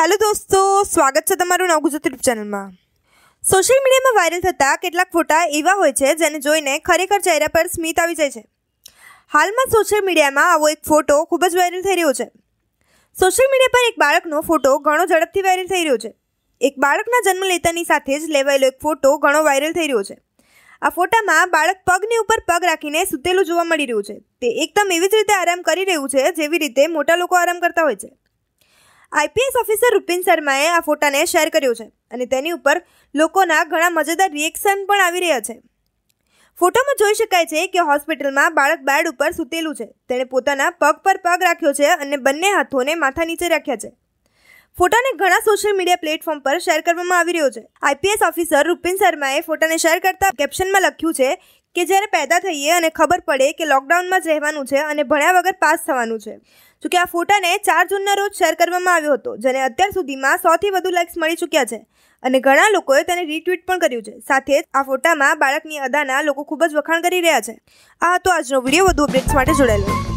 hello દોસ્તો સ્વાગત છે તમારું નવ ગુજરાત યુટ્યુબ ચેનલમાં સોશિયલ મીડિયામાં વાયરલ થતા કેટલાક ફોટા એવા હોય છે જેને જોઈને ખરેખર ચહેરા પર સ્મિત આવી જાય છે હાલમાં સોશિયલ મીડિયામાં આવો એક ફોટો ખૂબ જ વાયરલ થઈ રહ્યો છે સોશિયલ મીડિયા પર એક બાળકનો ફોટો ઘણો ઝડપથી વાયરલ થઈ રહ્યો છે એક બાળકના જન્મ લેતાની સાથે જ લેવાયેલો એક ફોટો ઘણો વાયરલ થઈ રહ્યો છે આ ફોટામાં બાળક પગની ઉપર પગ રાખીને સૂતેલું જોવા મળી રહ્યું છે તે એકદમ એવી જ રીતે આરામ કરી રહ્યું છે જેવી રીતે મોટા લોકો આરામ કરતા હોય છે આઈપીએસ ઓફિસર રૂપિન શર્માએ આ ફોટાને શેર કર્યો છે અને તેની ઉપર લોકોના ઘણા મજેદાર રિએક્શન પણ આવી રહ્યા છે ફોટોમાં જોઈ શકાય છે કે હોસ્પિટલમાં બાળક બેડ ઉપર સૂતેલું છે તેણે પોતાના પગ પર પગ રાખ્યો છે અને બંને હાથોને માથા નીચે રાખ્યા છે ફોટાને ઘણા સોશિયલ મીડિયા પ્લેટફોર્મ પર શેર કરવામાં આવી રહ્યો છે આઈપીએસ ઓફિસર રૂપિન શર્માએ ફોટાને શેર કરતા કેપ્શનમાં લખ્યું છે કે જ્યારે પેદા થઈએ અને ખબર પડે કે લોકડાઉનમાં જ રહેવાનું છે અને ભણ્યા વગર પાસ થવાનું છે જોકે આ ફોટાને ચાર જૂનના રોજ શેર કરવામાં આવ્યો હતો જેને અત્યાર સુધીમાં સોથી વધુ લાઇક્સ મળી ચૂક્યા છે અને ઘણા લોકોએ તેને રીટ્વીટ પણ કર્યું છે સાથે જ આ ફોટામાં બાળકની અદાના લોકો ખૂબ જ વખાણ કરી રહ્યા છે આ હતો આજનો વિડીયો વધુ અપડેટ્સ માટે જોડાયેલો